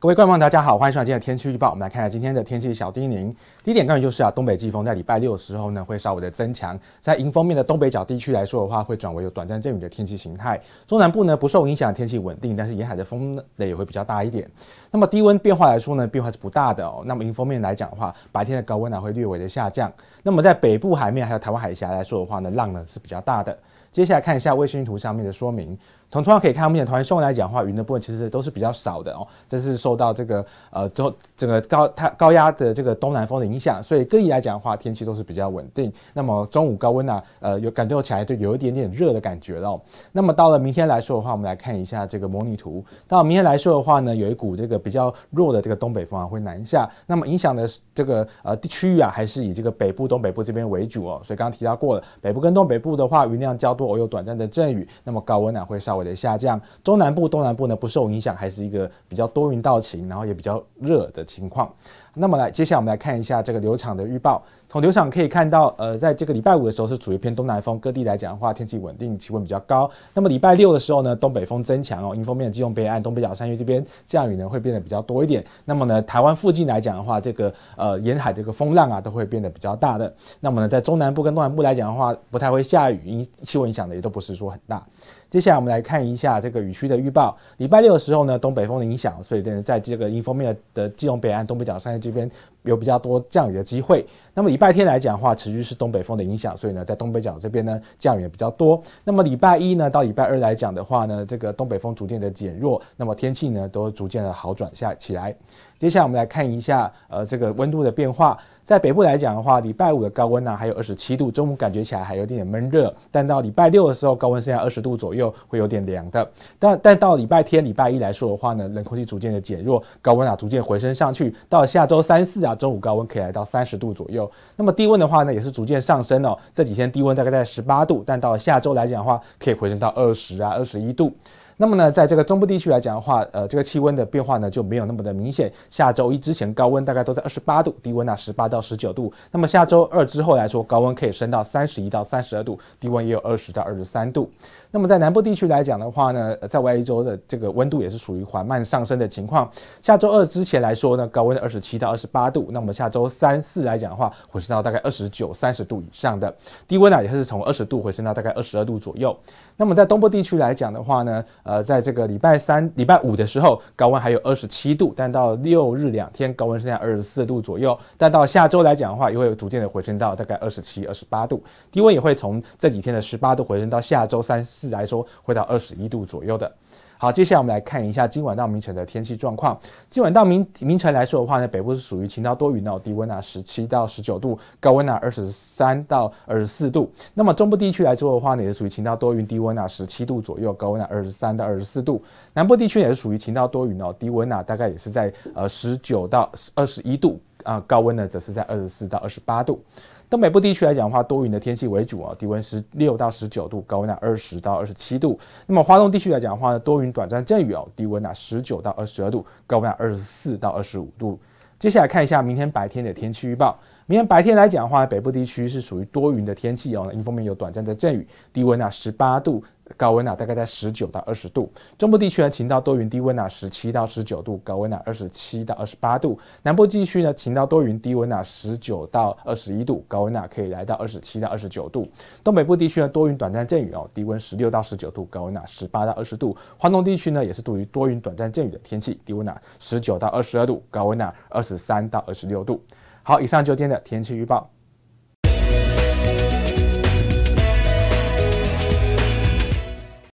各位观众，大家好，欢迎收看今天的天气预报。我们来看一下今天的天气小叮咛。第一点关然就是啊，东北季风在礼拜六的时候呢，会稍微的增强，在迎风面的东北角地区来说的话，会转为有短暂阵雨的天气形态。中南部呢不受影响，天气稳定，但是沿海的风呢也会比较大一点。那么低温变化来说呢，变化是不大的。哦，那么迎风面来讲的话，白天的高温呢会略微的下降。那么在北部海面还有台湾海峡来说的话呢，浪呢是比较大的。接下来看一下卫星图上面的说明，从图上可以看，目前台湾来讲的话，云的部分其实都是比较少的哦，这是受到这个呃都整个高它高压的这个东南风的影响，所以各地来讲的话，天气都是比较稳定。那么中午高温呢，呃，有感觉起来就有一点点热的感觉了。那么到了明天来说的话，我们来看一下这个模拟图。到明天来说的话呢，有一股这个比较弱的这个东北风啊会南下，那么影响的这个呃区域啊，还是以这个北部、东北部这边为主哦。所以刚刚提到过了，北部跟东北部的话，云量较。多偶有短暂的阵雨，那么高温呢会稍微的下降。中南部、东南部呢不受影响，还是一个比较多云到晴，然后也比较热的情况。那么来，接下来我们来看一下这个流场的预报。从流场可以看到，呃，在这个礼拜五的时候是处于偏东南风，各地来讲的话天气稳定，气温比较高。那么礼拜六的时候呢，东北风增强哦，迎风面的基隆北岸、东北角山区这边降雨呢会变得比较多一点。那么呢，台湾附近来讲的话，这个呃沿海这个风浪啊都会变得比较大的。那么呢，在中南部跟东南部来讲的话，不太会下雨，因气温影响的也都不是说很大。接下来我们来看一下这个雨区的预报。礼拜六的时候呢，东北风的影响，所以呢，在这个迎风面的的基隆北岸、东北角山区。这边有比较多降雨的机会。那么礼拜天来讲的话，持续是东北风的影响，所以呢，在东北角这边呢，降雨也比较多。那么礼拜一呢，到礼拜二来讲的话呢，这个东北风逐渐的减弱，那么天气呢，都逐渐的好转下起来。接下来我们来看一下，呃，这个温度的变化。在北部来讲的话，礼拜五的高温呢还有二十七度，中午感觉起来还有点点闷热。但到礼拜六的时候，高温剩下二十度左右，会有点凉的。但但到礼拜天、礼拜一来说的话呢，冷空气逐渐的减弱，高温啊逐渐回升上去。到下周三四啊，中午高温可以来到三十度左右。那么低温的话呢，也是逐渐上升哦。这几天低温大概在十八度，但到下周来讲的话，可以回升到二十啊、二十一度。那么呢，在这个中部地区来讲的话，呃，这个气温的变化呢就没有那么的明显。下周一之前，高温大概都在二十八度，低温呢十八到十九度。那么下周二之后来说，高温可以升到三十一到三十二度，低温也有二十到二十三度。那么在南部地区来讲的话呢，在外一周的这个温度也是属于缓慢上升的情况。下周二之前来说呢，高温二十七到二十八度，那么下周三四来讲的话，回升到大概二十九、三十度以上的，低温呢也是从二十度回升到大概二十二度左右。那么在东部地区来讲的话呢？呃，在这个礼拜三、礼拜五的时候，高温还有二十七度，但到六日两天，高温是在二十四度左右。但到下周来讲的话，又会逐渐的回升到大概二十七、二十八度，低温也会从这几天的十八度回升到下周三四来说，会到二十一度左右的。好，接下来我们来看一下今晚到明晨的天气状况。今晚到明明晨来说的话呢，北部是属于晴到多云哦，低温啊十七到十九度，高温啊二十三到二十四度。那么中部地区来说的话，呢，也是属于晴到多云，低温啊十七度左右，高温啊二十三到二十四度。南部地区也是属于晴到多云哦，低温啊大概也是在呃十九到二十一度啊，高温呢则是在二十四到二十八度。东北部地区来讲的话，多云的天气为主啊，低温十六到十九度，高温呢二十到二十七度。那么华东地区来讲的话呢，多云短暂阵雨哦，低温呢十九到二十二度，高温呢二十四到二十五度。接下来看一下明天白天的天气预报。明天白天来讲的话，北部地区是属于多云的天气哦，阴方面有短暂的阵雨，低温呢十八度。高温啊，大概在十九到二十度。中部地区呢，晴到多云，低温啊十七到十九度，高温啊二十七到二十八度。南部地区呢，晴到多云，低温啊十九到二十一度，高温啊可以来到二十七到二十九度。东北部地区呢，多云短暂阵雨哦，低温十六到十九度，高温啊十八到二十度。华东地区呢，也是处于多云短暂阵雨的天气，低温啊十九到二十二度，高温啊二十三到二十六度。好，以上就是今天的天气预报。